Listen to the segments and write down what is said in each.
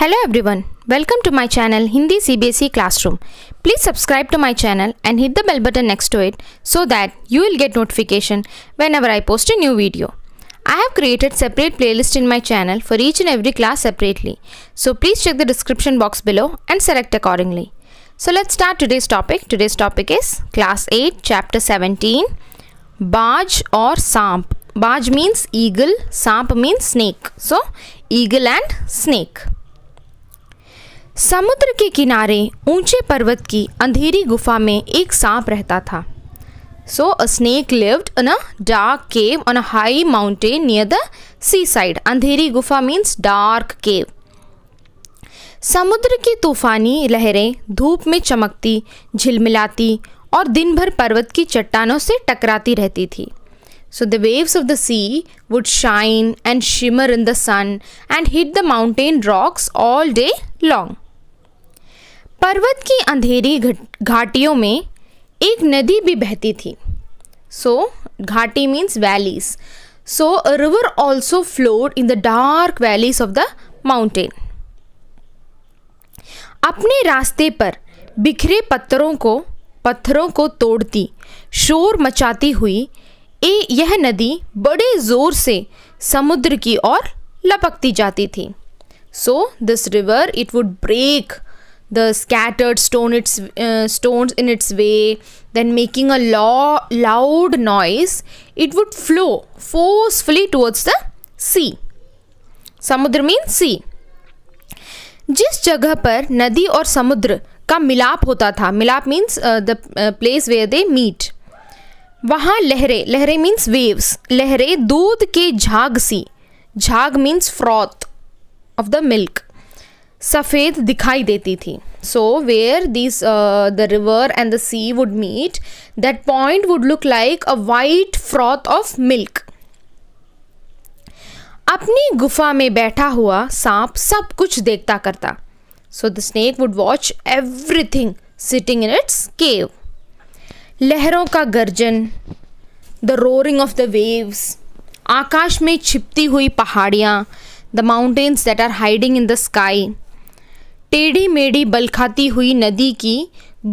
Hello everyone, welcome to my channel Hindi CBSE Classroom. Please subscribe to my channel and hit the bell button next to it so that you will get notification whenever I post a new video. I have created separate playlist in my channel for each and every class separately. So please check the description box below and select accordingly. So let's start today's topic. Today's topic is Class 8, Chapter 17, Baj or Samp. Baj means eagle, Samp means snake. So eagle and snake. समुद्र के किनारे ऊंचे पर्वत की अंधेरी गुफा में एक सांप रहता था so a snake lived in a dark cave on a high mountain near the seaside अंधेरी गुफा मीन्स डार्क केव समुद्र की तूफानी लहरें धूप में चमकती झिलमिलाती और दिन भर पर्वत की चट्टानों से टकराती रहती थी so the waves of the sea would shine and shimmer in the sun and hit the mountain rocks all day long पर्वत की अंधेरी घाटियों में एक नदी भी बहती थी सो घाटी means valleys so river also flowed in the dark valleys of the mountain अपने रास्ते पर बिखरे पत्थरों को पत्थरों को तोड़ती शोर मचाती हुई ए यह नदी बड़े जोर से समुद्र की ओर लपकती जाती थी so this river it would break the scattered stone its uh, stones in its way then making a lo- loud noise it would flow forcefully towards the sea समुद्र मीन सी जिस जगह पर नदी और समुद्र का मिलाप होता था मिलाप means the place where they meet वहाँ लहरें लहरें मीन्स वेव्स लहरें दूध के झाग सी झाग means froth of the milk सफ़ेद दिखाई देती थी so where this the river and the sea would meet that point would look like a white froth of milk अपनी गुफा में बैठा हुआ सांप सब कुछ देखता करता so the snake would watch everything sitting in its cave लहरों का गर्जन the roaring of the waves आकाश में छिपती हुई पहाड़ियाँ the mountains that are hiding in the sky टेढ़ी मेढ़ी बलखाती हुई नदी की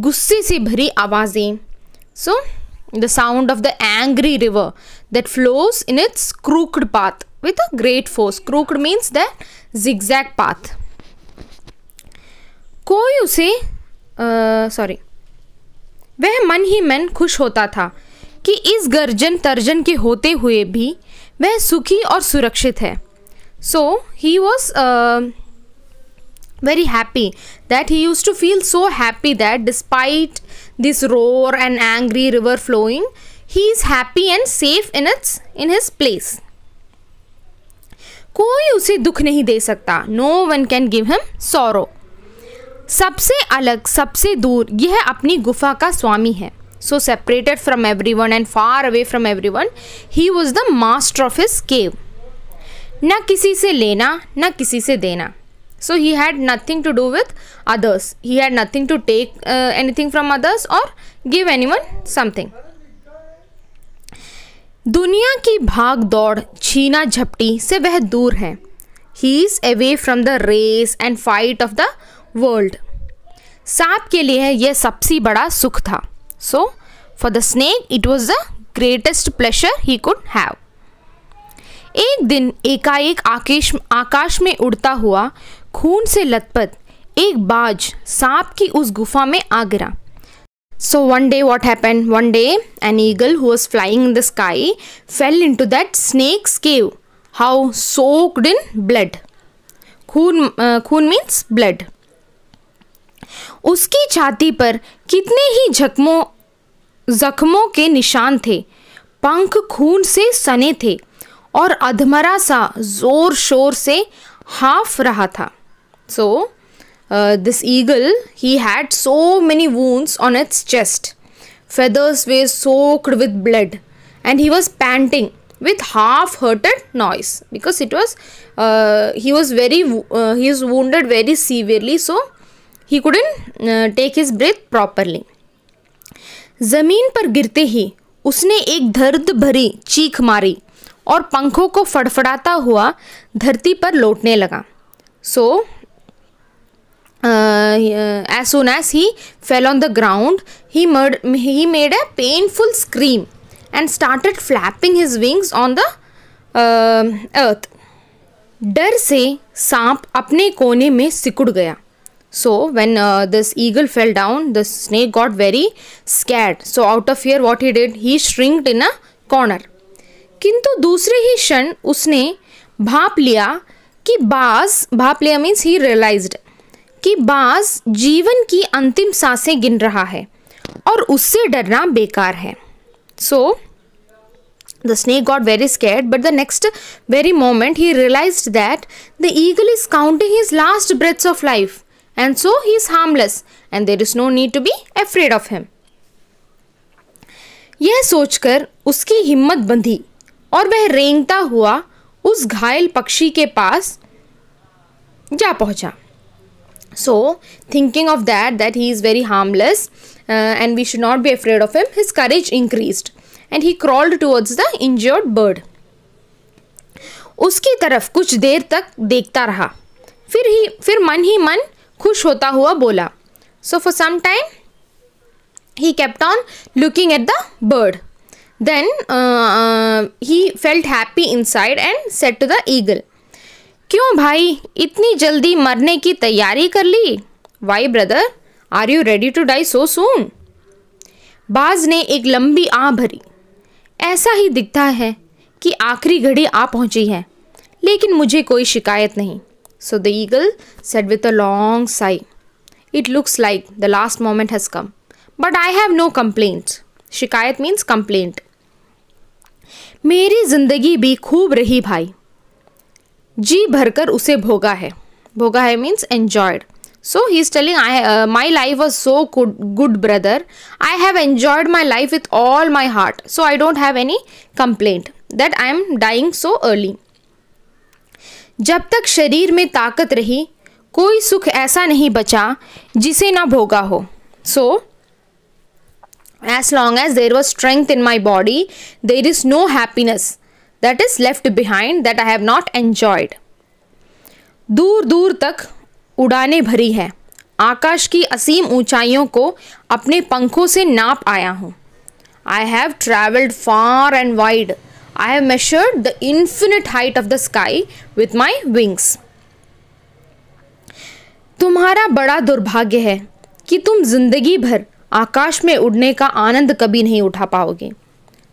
गुस्से से भरी आवाज़ें so the sound of the angry river that flows in its crooked path with a great force crooked means the zigzag path कोई उसे सॉरी वह मन ही मन खुश होता था कि इस गर्जन तर्जन के होते हुए भी वह सुखी और सुरक्षित है so he was very happy that he used to feel so happy that despite this roar and angry river flowing he is happy and safe in its in his place कोई उसे दुख नहीं दे सकता no one can give him sorrow सबसे अलग सबसे दूर यह अपनी गुफा का स्वामी है so separated from everyone and far away from everyone he was the master of his cave ना किसी से लेना ना किसी से देना So he had nothing to do with others. He had nothing to take uh, anything from others or give anyone something. दुनिया की भाग दौड़ छीना झपटी से वह दूर है he is away from the race and fight of the world सांप के लिए यह सबसे बड़ा सुख था so for the snake it was the greatest pleasure he could have एक दिन एकाएक आकाश आकाश में उड़ता हुआ खून से लतपत एक बाज सांप की उस गुफा में आ गिरा so one day what happen one day an eagle who was flying in the sky fell into that snake's cave how soaked in blood खून खून मीन्स ब्लड उसकी छाती पर कितने ही जख्मों जख्मों के निशान थे पंख खून से सने थे और अधमरा सा जोर शोर से हाफ रहा था So, uh, this eagle, he had so many wounds on its chest. Feathers were soaked with blood, and he was panting with half-hearted noise because it was uh, he was very uh, he is wounded very severely, so he couldn't uh, take his breath properly. जमीन पर गिरते ही उसने एक दर्द भरी चीख मारी और पंखों को फड़फड़ाता हुआ धरती पर लौटने लगा सो so, Uh, uh, as soon as he fell on the ground he, murd- he made a painful scream and started flapping his wings on the uh, earth डर से सांप अपने कोने में सिकुड़ गया so when this eagle fell down the snake got very scared so out of fear what he did he shrinked in a corner किंतु दूसरे ही क्षण उसने भाप लिया कि बाज भाप लिया मीन्स ही रियलाइज्ड कि बाज जीवन की अंतिम सांसें गिन रहा है और उससे डरना बेकार है so the snake got very scared but the next very moment he realise that the eagle is counting his last breaths of life and so he is harmless and there is no need to be afraid of him यह सोचकर उसकी हिम्मत बंधी और वह रेंगता हुआ उस घायल पक्षी के पास जा पहुंचा so thinking of that that he is very harmless uh, and we should not be afraid of him his courage increased and he crawled towards the injured bird uski taraf kuch der tak dekhta raha fir hi fir man hi man khush hota hua bola so for some time he kept on looking at the bird then uh, uh, he felt happy inside and said to the eagle क्यों भाई इतनी जल्दी मरने की तैयारी कर ली why brother are you ready to die so soon बाज ने एक लंबी आह भरी ऐसा ही दिखता है कि आखिरी घड़ी आ पहुंची है लेकिन मुझे कोई शिकायत नहीं so the eagle said with a long sigh it looks like the last moment has come but I have no complaint शिकायत मीन्स कंप्लेंट मेरी ज़िंदगी भी खूब रही भाई जी भरकर उसे भोगा है भोगा है means enjoyed so he is telling I my life was so good brother I have enjoyed my life with all my heart so I don't have any complaint that I am dying so early जब तक शरीर में ताकत रही कोई सुख ऐसा नहीं बचा जिसे ना भोगा हो so as long as there was strength in my body there is no happiness that is left behind that I have not enjoyed दूर दूर तक उड़ाने भरी है आकाश की असीम ऊंचाइयों को अपने पंखों से नाप आया हूँ I have travelled far and wide I have measured the infinite height of the sky with my wings तुम्हारा बड़ा दुर्भाग्य है कि तुम जिंदगी भर आकाश में उड़ने का आनंद कभी नहीं उठा पाओगे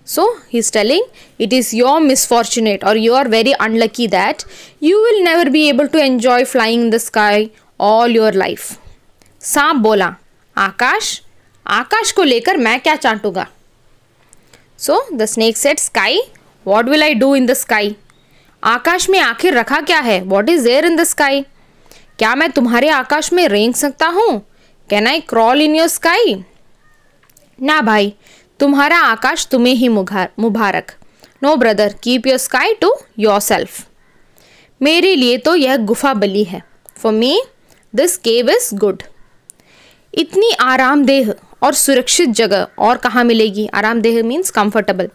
So he is telling it is your misfortunate or you are very unlucky that you will never be able to enjoy flying in the sky all your life. सांप bola akash akash ko lekar main kya चाटूंगा so the snake said sky what will i do in the sky आकाश में आखिर रखा क्या है what is there in the sky क्या मैं तुम्हारे आकाश में रेंग सकता हूँ can I crawl in your sky ना भाई तुम्हारा आकाश तुम्हें ही मुबारक no brother keep your sky to yourself मेरे लिए तो यह गुफा बली है for me this cave is good इतनी आरामदेह और सुरक्षित जगह और कहाँ मिलेगी आरामदेह मीन्स कंफर्टेबल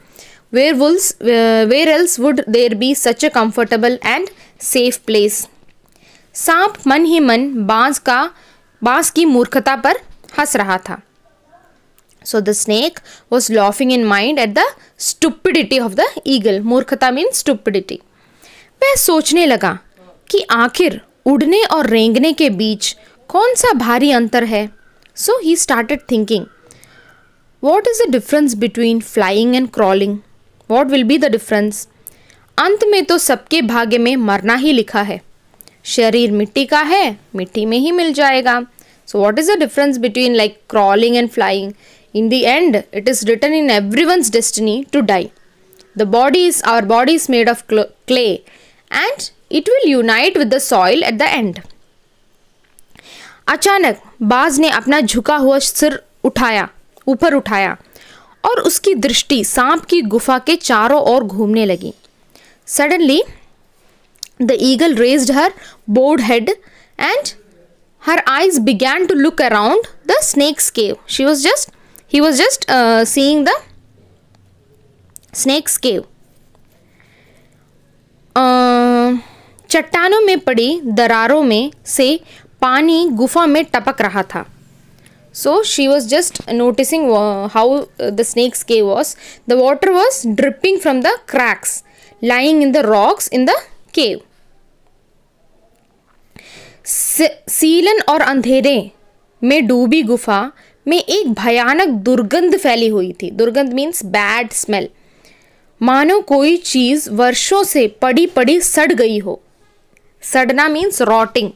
वेयर वुल्स where else would there B such a comfortable and safe place सांप मन ही मन बांस का बांस की मूर्खता पर हंस रहा था So the snake was laughing in mind at the stupidity of the eagle. मूर्खता means stupidity. वह सोचने लगा कि आखिर उड़ने और रेंगने के बीच कौन सा भारी अंतर है so he started thinking what is the difference between flying and crawling what will be the difference अंत में तो सबके भाग्य में मरना ही लिखा है शरीर मिट्टी का है मिट्टी में ही मिल जाएगा so what is the difference between like crawling and flying In the end, it is written in everyone's destiny to die. The body is our body is made of clay and it will unite with the soil at the end. अचानक बाज ने अपना झुका हुआ सिर उठाया ऊपर उठाया और उसकी दृष्टि सांप की गुफा के चारों ओर घूमने लगी suddenly the eagle raised her bold head and her eyes began to look around the snake's cave she was just he was just uh, seeing the snake's cave uh, चट्टानों में पड़ी दरारों में से पानी गुफा में टपक रहा था so she was just noticing how the snake's cave was the water was dripping from the cracks lying in the rocks in the cave सीलन और अंधेरे में डूबी गुफा में एक भयानक दुर्गंध फैली हुई थी दुर्गंध मीन्स बैड स्मेल मानो कोई चीज वर्षों से पड़ी पड़ी सड़ गई हो सड़ना means rotting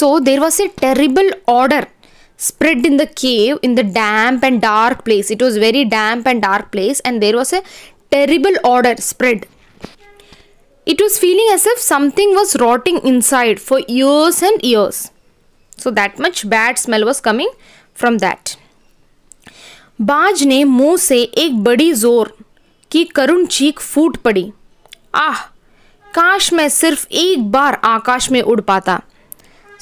so there was a terrible odour spread in the cave in the damp and dark place it was very damp and dark place and there was a terrible odour spread it was feeling as if something was rotting inside for years and years so that much bad smell was coming from that बाज ने मुंह से एक बड़ी जोर की करुण चीख फूट पड़ी आह काश मैं सिर्फ एक बार आकाश में उड़ पाता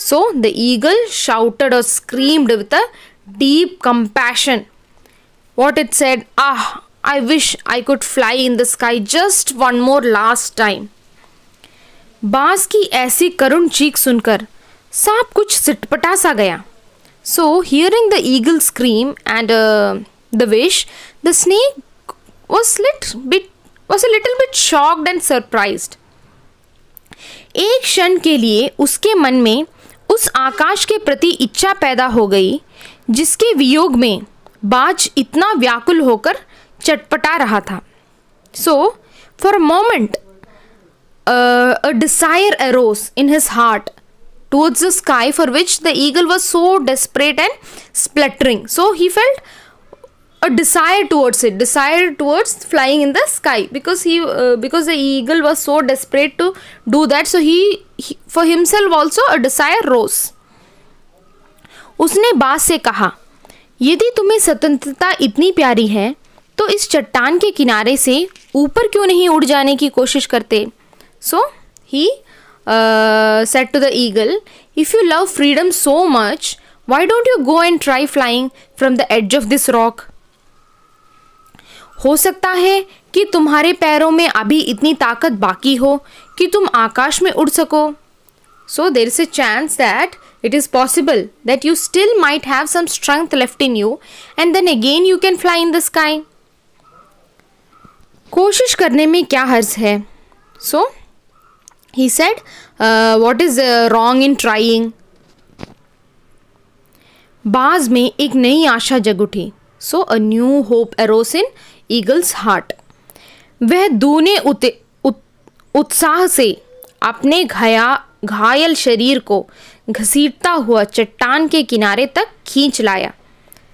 सो द ईगल शाउटेड और screamed with a deep compassion what it said ah I wish I could fly in the sky just one more last time बाज की ऐसी करुण चीख सुनकर सांप कुछ सिटपटा सा गया so hearing the eagle scream and the wish the snake was lit bit was a little bit shocked and surprise एक क्षण के लिए उसके मन में उस आकाश के प्रति इच्छा पैदा हो गई जिसके वियोग में बाज इतना व्याकुल होकर चटपटा रहा था so for a moment a desire arose in his heart towards the sky for which the eagle was so desperate and spluttering. So he felt a desire towards it, desire towards flying in the sky because he uh, because the eagle was so desperate to do that. So he, he for himself also a desire rose. उसने बास से कहा यदि तुम्हें स्वतंत्रता इतनी प्यारी है तो इस चट्टान के किनारे से ऊपर क्यों नहीं उड़ जाने की कोशिश करते सो ही uh, said to the eagle if you love freedom so much why don't you go and try flying from the edge of this rock हो सकता है कि तुम्हारे पैरों में अभी इतनी ताकत बाकी हो कि तुम आकाश में उड़ सको so there is a chance that it is possible that you still might have some strength left in you and then again you can fly in the sky कोशिश करने में क्या हर्ज है सो he said uh, what is uh, wrong in trying बाज में एक नई आशा जग उठी so a new hope arose in eagle's heart वह दूने उते उत, उत्साह से अपने घया घायल शरीर को घसीटता हुआ चट्टान के किनारे तक खींच लाया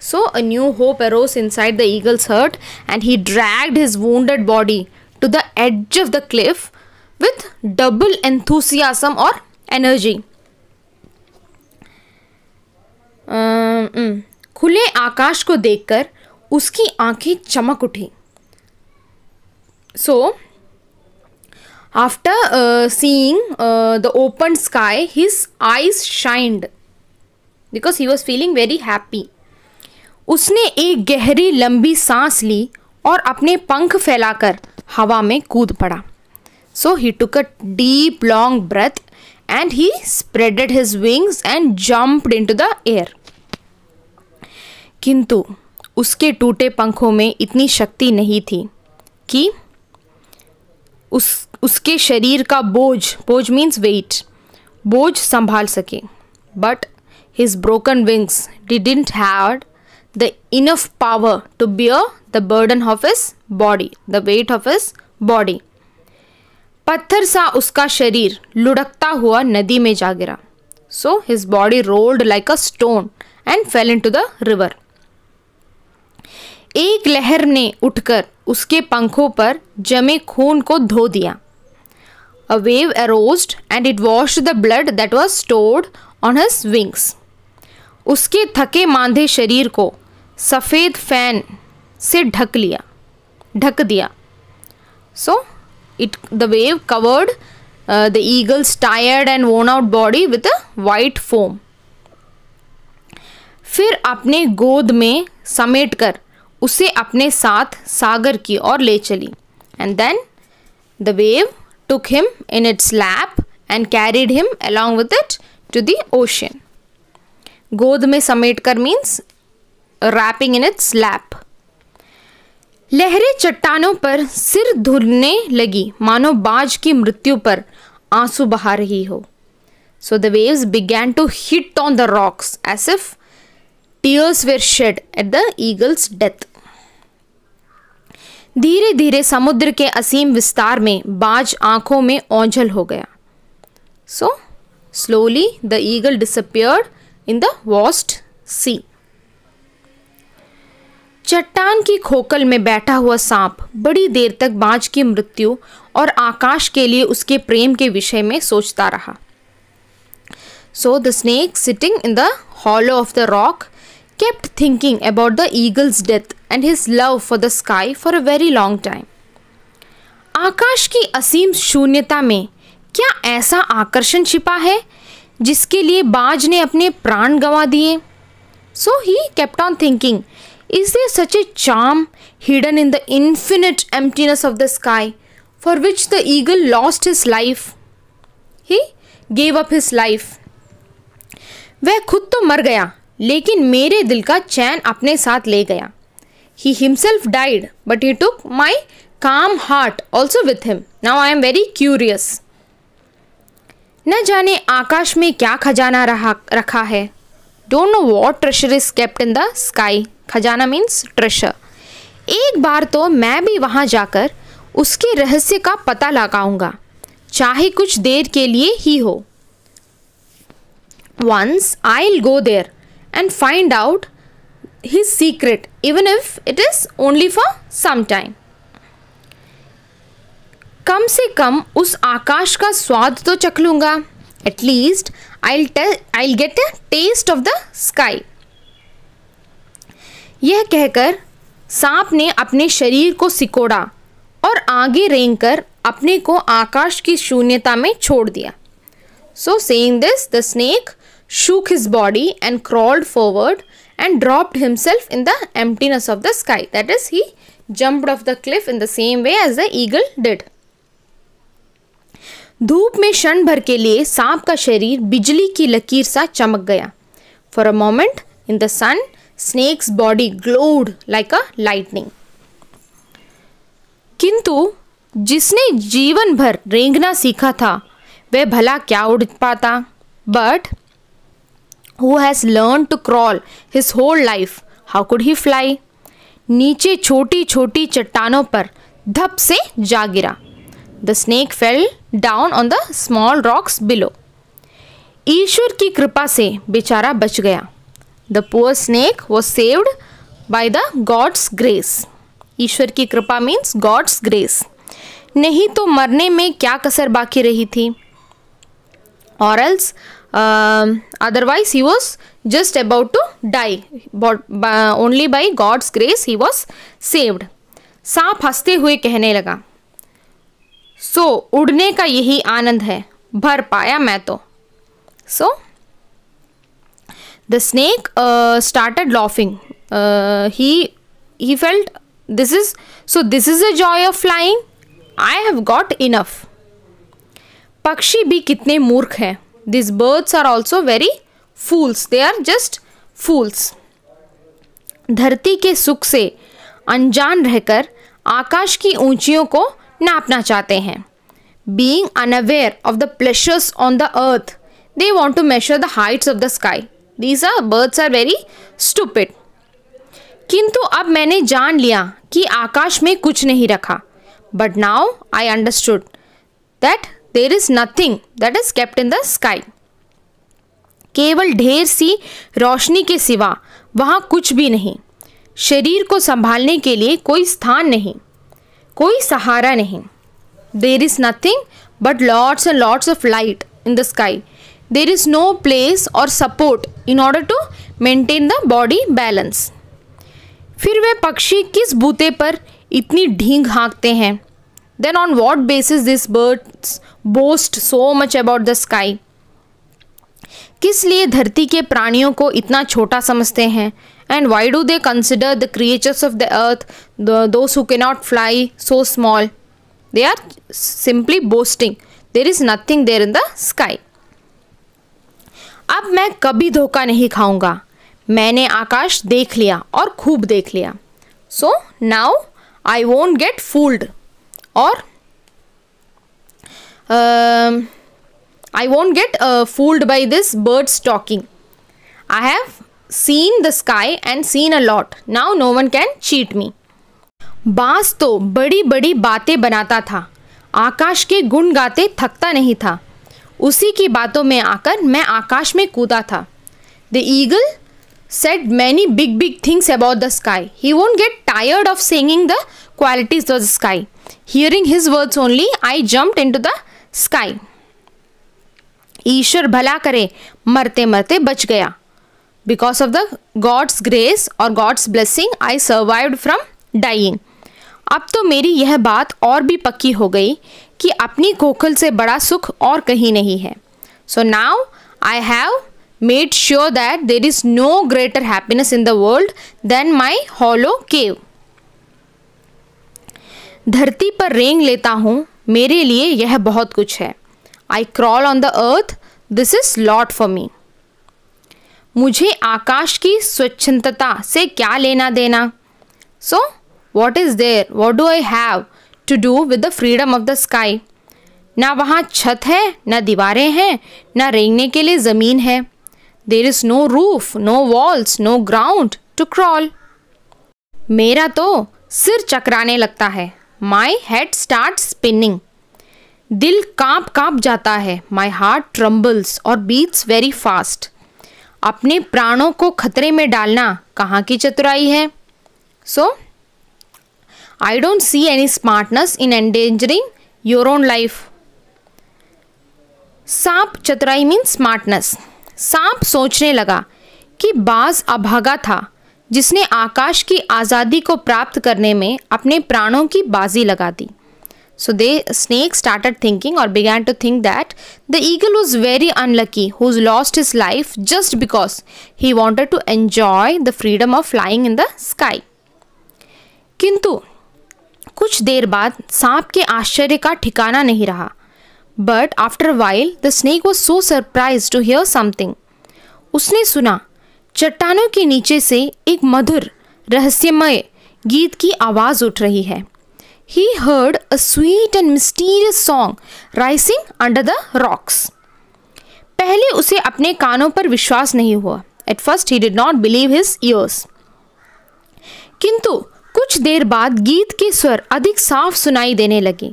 So a new hope arose inside the eagle's heart, and he dragged his wounded body to the edge of the cliff with double enthusiasm or energy. खुले आकाश को देखकर उसकी आंखें चमक उठी so after seeing the open sky his eyes shined because he was feeling very happy उसने एक गहरी लंबी सांस ली और अपने पंख फैलाकर हवा में कूद पड़ा So he took a deep long breath and he spreaded his wings and jumped into the air. किंतु उसके टूटे पंखों में इतनी शक्ति नहीं थी कि उस उसके शरीर का बोझ बोझ मीन्स वेट बोझ संभाल सके but his broken wings d didn't have the enough power to bear the burden of his body the weight of his body पत्थर सा उसका शरीर लुढ़कता हुआ नदी में जा गिरा so his body rolled like a stone and fell in to the river एक लहर ने उठकर उसके पंखों पर जमे खून को धो दिया a wave aroused and it wash the blood that was stored on his wings उसके थके मांधे शरीर को सफ़ेद फैन से ढक लिया ढक दिया सो it the wave covered uh, the eagle's tired and worn out body with a white foam फिर अपने गोद में समेट कर उसे अपने साथ सागर की ओर ले चली and then the wave took him in its lap and carried him along with it to the ocean गोद में समेट कर means wrapping in its lap लहरें चट्टानों पर सिर धुलने लगी मानो बाज की मृत्यु पर आंसू बहा रही हो so the waves began to hit on the rocks as if tears were shed at the eagle's death धीरे धीरे समुद्र के असीम विस्तार में बाज आंखों में ओंझल हो गया so slowly the eagle disappeared in the vast sea चट्टान की खोकल में बैठा हुआ सांप बड़ी देर तक बाज की मृत्यु और आकाश के लिए उसके प्रेम के विषय में सोचता रहा so the snake sitting in the hollow of the rock kept thinking about the eagle's death and his love for the sky for a very long time आकाश की असीम शून्यता में क्या ऐसा आकर्षण छिपा है जिसके लिए बाज ने अपने प्राण गंवा दिए so he kept on thinking Is there such a charm hidden in the infinite emptiness of the sky for which the eagle lost his life? He gave up his life. वह खुद तो मर गया लेकिन मेरे दिल का चैन अपने साथ ले गया he himself died but he took my calm heart also with him now I am very curious न जाने आकाश में क्या खजाना रहा रखा है don't know what treasure is kept in the sky खजाना मीन्स ट्रेशर एक बार तो मैं भी वहाँ जाकर उसके रहस्य का पता लगाऊंगा चाहे कुछ देर के लिए ही हो once I go there and find out his secret even if it is only for some time कम से कम उस आकाश का स्वाद तो चख लूंगा at least i'll i'll get a taste of the sky यह कहकर सांप ने अपने शरीर को सिकोड़ा और आगे रेंग कर अपने को आकाश की शून्यता में छोड़ दिया so saying this the snake shook his body and crawled forward and dropped himself in the emptiness of the sky. That is, he jumped off the cliff in the same way as the eagle did. धूप में क्षण भर के लिए सांप का शरीर बिजली की लकीर सा चमक गया for a moment in the sun snake's body glowed like a lightning किंतु जिसने जीवन भर रेंगना सीखा था वह भला क्या उड़ पाता but who has learn to crawl his whole life how could he fly नीचे छोटी छोटी चट्टानों पर धप से जा गिरा The snake fell down on the small rocks below. ईश्वर की कृपा से बेचारा बच गया the poor snake was saved by the God's grace ईश्वर की कृपा मीन्स गॉड्स ग्रेस नहीं तो मरने में क्या कसर बाकी रही थी or else otherwise he was just about to die only by God's grace he was saved सांप हंसते हुए कहने लगा सो so, उड़ने का यही आनंद है भर पाया मैं तो so the snake started laughing he he felt this is so this is a joy of flying I have got enough पक्षी भी कितने मूर्ख हैं this birds are also very fools they are just fools धरती के सुख से अनजान रहकर आकाश की ऊंचाइयों को नापना चाहते हैं being unaware of the pleasures on the earth they want to measure the heights of the sky these are birds are very stupid किंतु अब मैंने जान लिया कि आकाश में कुछ नहीं रखा but now I understood that there is nothing that is kept in the sky केवल ढेर सी रोशनी के सिवा वहाँ कुछ भी नहीं शरीर को संभालने के लिए कोई स्थान नहीं कोई सहारा नहीं there is nothing but lots and lots of light in the sky there is no place और support in order to maintain the body balance फिर वे पक्षी किस बूते पर इतनी ढींग हाँकते हैं then on what basis this birds boast so much about the sky किस लिए धरती के प्राणियों को इतना छोटा समझते हैं And why do they consider the creatures of the earth, the, those who cannot fly, so small? They are simply boasting. There is nothing there in the sky. अब मैं कभी धोखा नहीं खाऊंगा मैंने आकाश देख लिया और खूब देख लिया so now I won't get fooled और I won't get fooled by this birds talking I have seen the sky and seen a lot. Now no one can cheat me. बास तो बड़ी बड़ी बातें बनाता था आकाश के गुण गाते थकता नहीं था उसी की बातों में आकर मैं आकाश में कूदा था the eagle said many big big things about the sky he won't get tired of singing the qualities of the sky hearing his words only I jump in to the sky ईश्वर भला करे मरते मरते बच गया because of the God's grace और God's blessing I survive from dying अब तो मेरी यह बात और भी पक्की हो गई कि अपनी कोखल से बड़ा सुख और कहीं नहीं है so now I have made sure that there is no greater happiness in the world then my hollow cave धरती पर रेंग लेता हूँ मेरे लिए यह बहुत कुछ है I crawl on the earth this is lot for me मुझे आकाश की स्वच्छता से क्या लेना देना so what is there what do I have to do with the freedom of the sky ना वहाँ छत है ना दीवारें हैं ना रेंगने के लिए ज़मीन है there is no roof no walls no ground to crawl मेरा तो सिर चकराने लगता है माई हेड स्टार्ट स्पिनिंग दिल कांप कांप जाता है माई हार्ट ट्रम्बल्स और बीट्स वेरी फास्ट अपने प्राणों को खतरे में डालना कहाँ की चतुराई है so I don't see any smartness in endangering your own life सांप चतुराई मीन स्मार्टनेस सांप सोचने लगा कि बाज अभागा था जिसने आकाश की आज़ादी को प्राप्त करने में अपने प्राणों की बाजी लगा दी so the snake started thinking और began to think that the eagle was very unlucky who is lost his life just because he wanted to enjoy the freedom of flying in the sky किंतु कुछ देर बाद सांप के आश्चर्य का ठिकाना नहीं रहा but after while the snake was so surprise to hear something उसने सुना चट्टानों के नीचे से एक मधुर रहस्यमय गीत की आवाज़ उठ रही है he heard a sweet and mysterious song rising under the rocks. पहले उसे अपने कानों पर विश्वास नहीं हुआ at first he did not believe his ears किंतु कुछ देर बाद गीत के स्वर अधिक साफ सुनाई देने लगे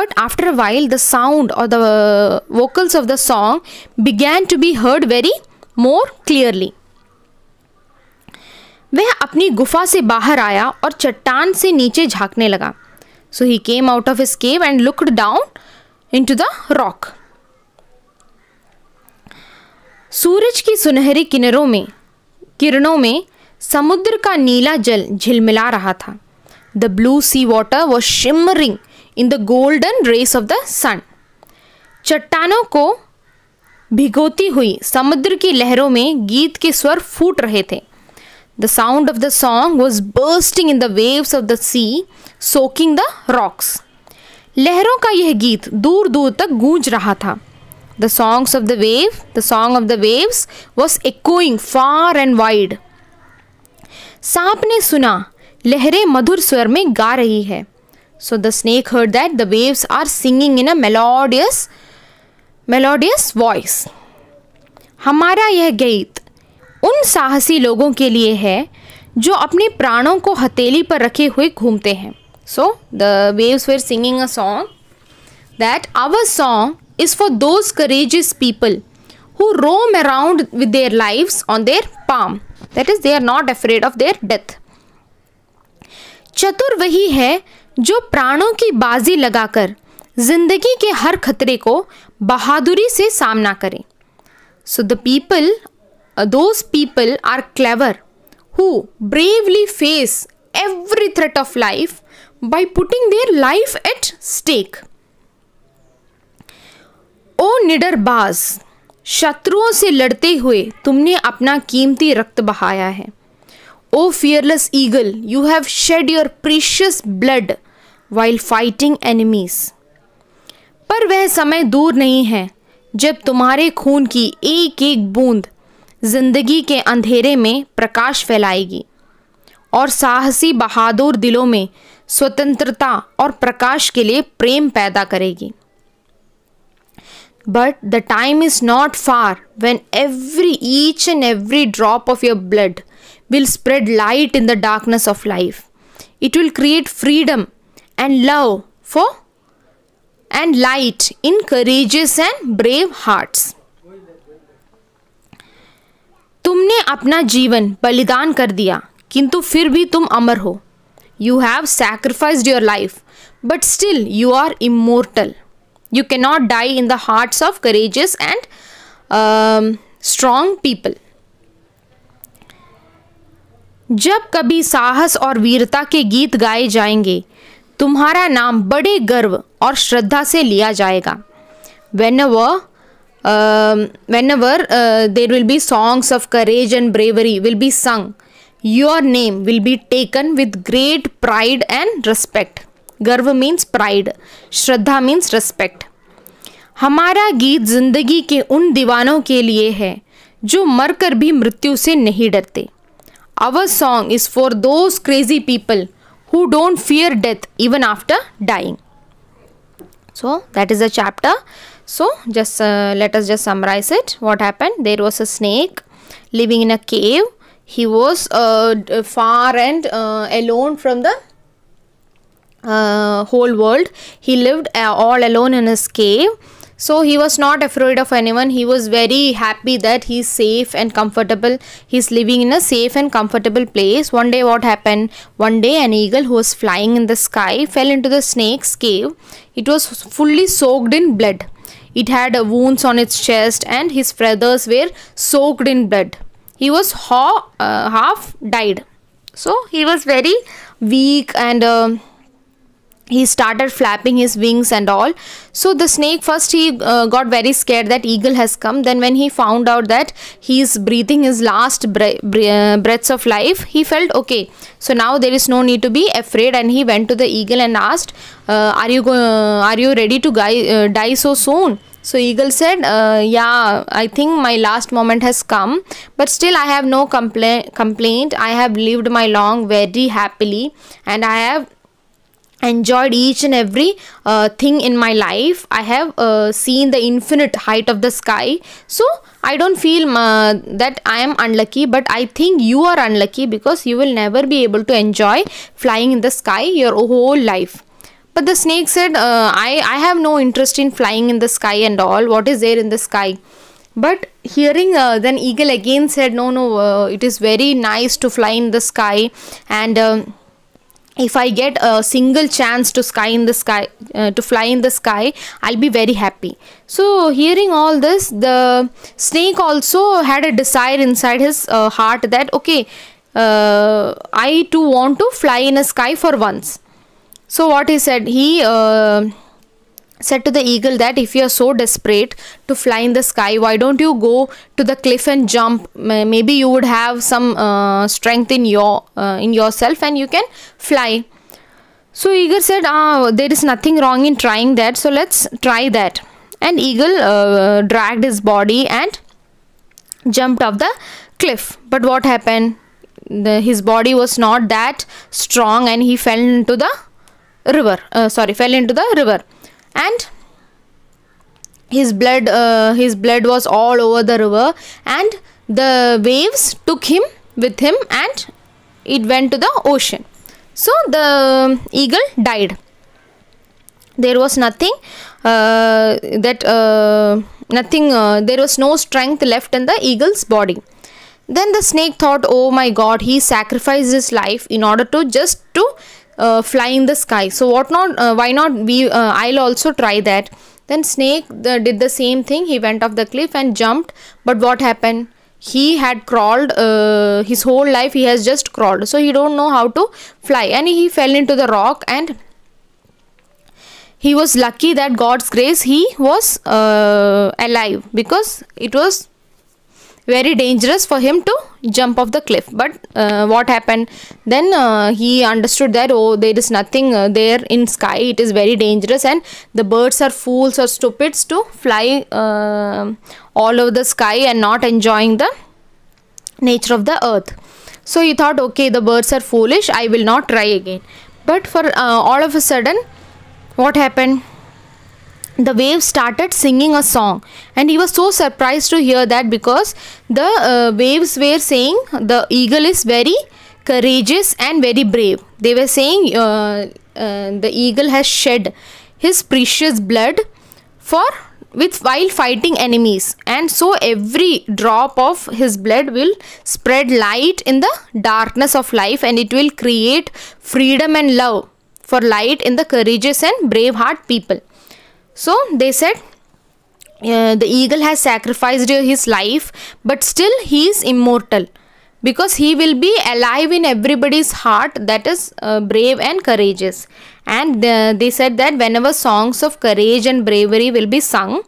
but after a while the sound और the vocals of the song began to be heard very more clearly वह अपनी गुफा से बाहर आया और चट्टान से नीचे झांकने लगा So he came out of his cave and looked down into the rock. सूरज की सुनहरी किनरों में किरणों में समुद्र का नीला जल झिलमिला रहा था द ब्लू सी वाटर व shimmering in the golden rays of the sun चट्टानों को भिगोती हुई समुद्र की लहरों में गीत के स्वर फूट रहे थे The sound of the song was bursting in the waves of the sea, soaking the rocks. लहरों का यह गीत दूर दूर तक गूंज रहा था the songs of the wave the song of the waves was echoing far and wide सांप ने सुना लहरें मधुर स्वर में गा रही है so the snake heard that the waves are singing in a melodious melodious voice हमारा यह गीत उन साहसी लोगों के लिए है जो अपने प्राणों को हथेली पर रखे हुए घूमते हैं so the waves were singing a song that our song is for those courageous people who roam around with their live on their palm that is they are not afraid of their death चतुर वही है जो प्राणों की बाजी लगाकर जिंदगी के हर खतरे को बहादुरी से सामना करें so the people Uh, those people are clever who bravely face every threat of life by putting their life at stake. ओ निडर बाज शत्रुओं से लड़ते हुए तुमने अपना कीमती रक्त बहाया है ओ fearless eagle you have shed your precious blood while fighting enemies पर वह समय दूर नहीं है जब तुम्हारे खून की एक एक बूंद जिंदगी के अंधेरे में प्रकाश फैलाएगी और साहसी बहादुर दिलों में स्वतंत्रता और प्रकाश के लिए प्रेम पैदा करेगी but the time is not far when every each and every drop of your blood will spread light in the darkness of life it will create freedom and love for and light in courageous and brave hearts तुमने अपना जीवन बलिदान कर दिया किंतु फिर भी तुम अमर हो you have sacrifice your life but still you are immortal you cannot die in the hearts of courageous and strong people जब कभी साहस और वीरता के गीत गाए जाएंगे तुम्हारा नाम बड़े गर्व और श्रद्धा से लिया जाएगा वेन व Um, whenever uh, there will be songs of courage and bravery will be sung your name will be taken with great pride and respect गर्व मीन्स प्राइड श्रद्धा मीन्स रेस्पेक्ट हमारा गीत जिंदगी के उन दीवानों के लिए है जो मरकर भी मृत्यु से नहीं डरते our song is for those crazy people who don't fear death even after dying so that is a chapter So just uh, let us just summarize it. What happened? There was a snake living in a cave. He was uh, far and uh, alone from the uh, whole world. He lived uh, all alone in his cave. So he was not afraid of anyone. He was very happy that he's safe and comfortable. He's living in a safe and comfortable place. One day, what happened? One day, an eagle who was flying in the sky fell into the snake's cave. It was fully soaked in blood. It had wounds on its chest and his feathers were soaked in blood. He was ha- uh, half died. So he was very weak and uh, he started flapping his wings and all so the snake first he uh, got very scared that eagle has come then when he found out that he is breathing his last bre bre uh, breaths of life he felt okay so now there is no need to be afraid and he went to the eagle and asked uh, are you uh, are you ready to uh, die so soon so Eagle said, uh, yeah, I think my last moment has come, but still I have no compla complaint. I have lived my long very happily and I have enjoyed each and every uh, thing in my life i have uh, seen the infinite height of the sky so i don't feel uh, that i am unlucky but i think you are unlucky because you will never be able to enjoy flying in the sky your whole life but the snake said uh, i i have no interest in flying in the sky and all what is there in the sky but hearing uh, then eagle again said no no uh, it is very nice to fly in the sky and um, if i get a single chance to sky in the sky uh, to fly in the sky i'll be very happy so hearing all this the snake also had a desire inside his uh, heart that okay uh, i too want to fly in a sky for once so what he said he uh, said to the eagle that if you are so desperate to fly in the sky why don't you go to the cliff and jump maybe you would have some uh, strength in your uh, in yourself and you can fly so eagle said ah there is nothing wrong in trying that so let's try that and eagle uh, dragged his body and jumped off the cliff but what happened the, his body was not that strong and he fell into the river uh, sorry fell into the river and his blood uh, his blood was all over the river and the waves took him with him and it went to the ocean so the eagle died there was nothing uh, that uh, nothing uh, there was no strength left in the eagle's body then the snake thought oh my god he sacrificed his life in order to just to uh, fly in the sky so what not uh, why not we uh, i'll also try that then snake the, uh, did the same thing he went off the cliff and jumped but what happened he had crawled uh, his whole life he has just crawled so he don't know how to fly and he fell into the rock and he was lucky that god's grace he was uh, alive because it was very dangerous for him to jump off the cliff but uh, what happened then uh, he understood that oh there is nothing uh, there in sky it is very dangerous and the birds are fools or stupids to fly uh, all over the sky and not enjoying the nature of the earth so he thought okay the birds are foolish i will not try again but for uh, all of a sudden what happened the wave started singing a song and he was so surprised to hear that because the uh, waves were saying the eagle is very courageous and very brave they were saying uh, uh, the eagle has shed his precious blood for with while fighting enemies and so every drop of his blood will spread light in the darkness of life and it will create freedom and love for light in the courageous and brave heart people so they said uh, the eagle has sacrificed his life but still he is immortal because he will be alive in everybody's heart that is uh, brave and courageous and uh, they said that whenever songs of courage and bravery will be sung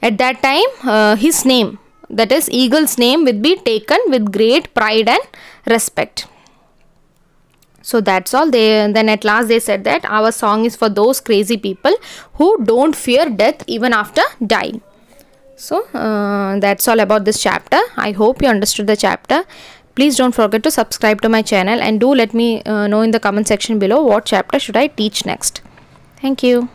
at that time uh, his name that is eagle's name will be taken with great pride and respect so that's all they then at last they said that our song is for those crazy people who don't fear death even after dying so uh, that's all about this chapter i hope you understood the chapter please don't forget to subscribe to my channel and do let me uh, know in the comment section below what chapter should i teach next thank you